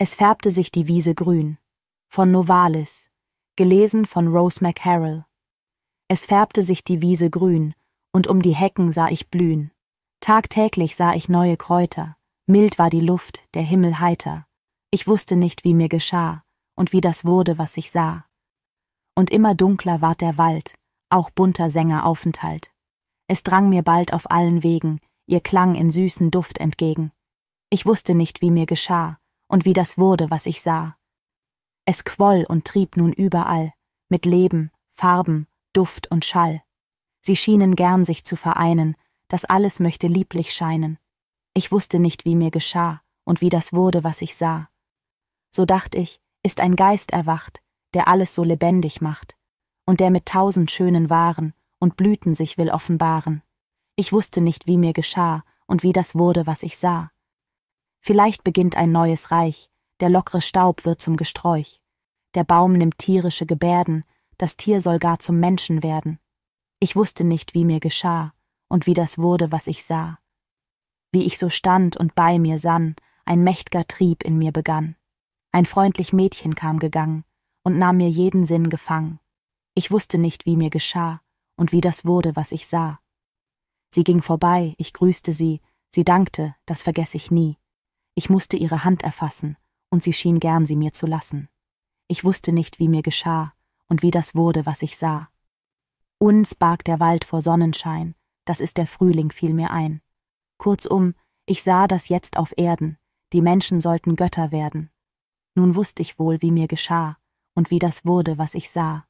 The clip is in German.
Es färbte sich die Wiese grün. Von Novalis. Gelesen von Rose McHarrell. Es färbte sich die Wiese grün, und um die Hecken sah ich blühen. Tagtäglich sah ich neue Kräuter. Mild war die Luft, der Himmel heiter. Ich wusste nicht, wie mir geschah, und wie das wurde, was ich sah. Und immer dunkler ward der Wald, auch bunter Sänger Aufenthalt. Es drang mir bald auf allen Wegen, ihr Klang in süßen Duft entgegen. Ich wusste nicht, wie mir geschah, und wie das wurde, was ich sah. Es quoll und trieb nun überall, mit Leben, Farben, Duft und Schall. Sie schienen gern sich zu vereinen, das alles möchte lieblich scheinen. Ich wusste nicht, wie mir geschah und wie das wurde, was ich sah. So dacht ich, ist ein Geist erwacht, der alles so lebendig macht, und der mit tausend schönen Waren und Blüten sich will offenbaren. Ich wusste nicht, wie mir geschah und wie das wurde, was ich sah. Vielleicht beginnt ein neues Reich, der lockere Staub wird zum Gesträuch. Der Baum nimmt tierische Gebärden, das Tier soll gar zum Menschen werden. Ich wusste nicht, wie mir geschah und wie das wurde, was ich sah. Wie ich so stand und bei mir sann, ein mächtiger Trieb in mir begann. Ein freundlich Mädchen kam gegangen und nahm mir jeden Sinn gefangen. Ich wusste nicht, wie mir geschah und wie das wurde, was ich sah. Sie ging vorbei, ich grüßte sie, sie dankte, das vergess ich nie. Ich musste ihre Hand erfassen, und sie schien gern, sie mir zu lassen. Ich wusste nicht, wie mir geschah und wie das wurde, was ich sah. Uns barg der Wald vor Sonnenschein, das ist der Frühling, fiel mir ein. Kurzum, ich sah das jetzt auf Erden, die Menschen sollten Götter werden. Nun wusste ich wohl, wie mir geschah und wie das wurde, was ich sah.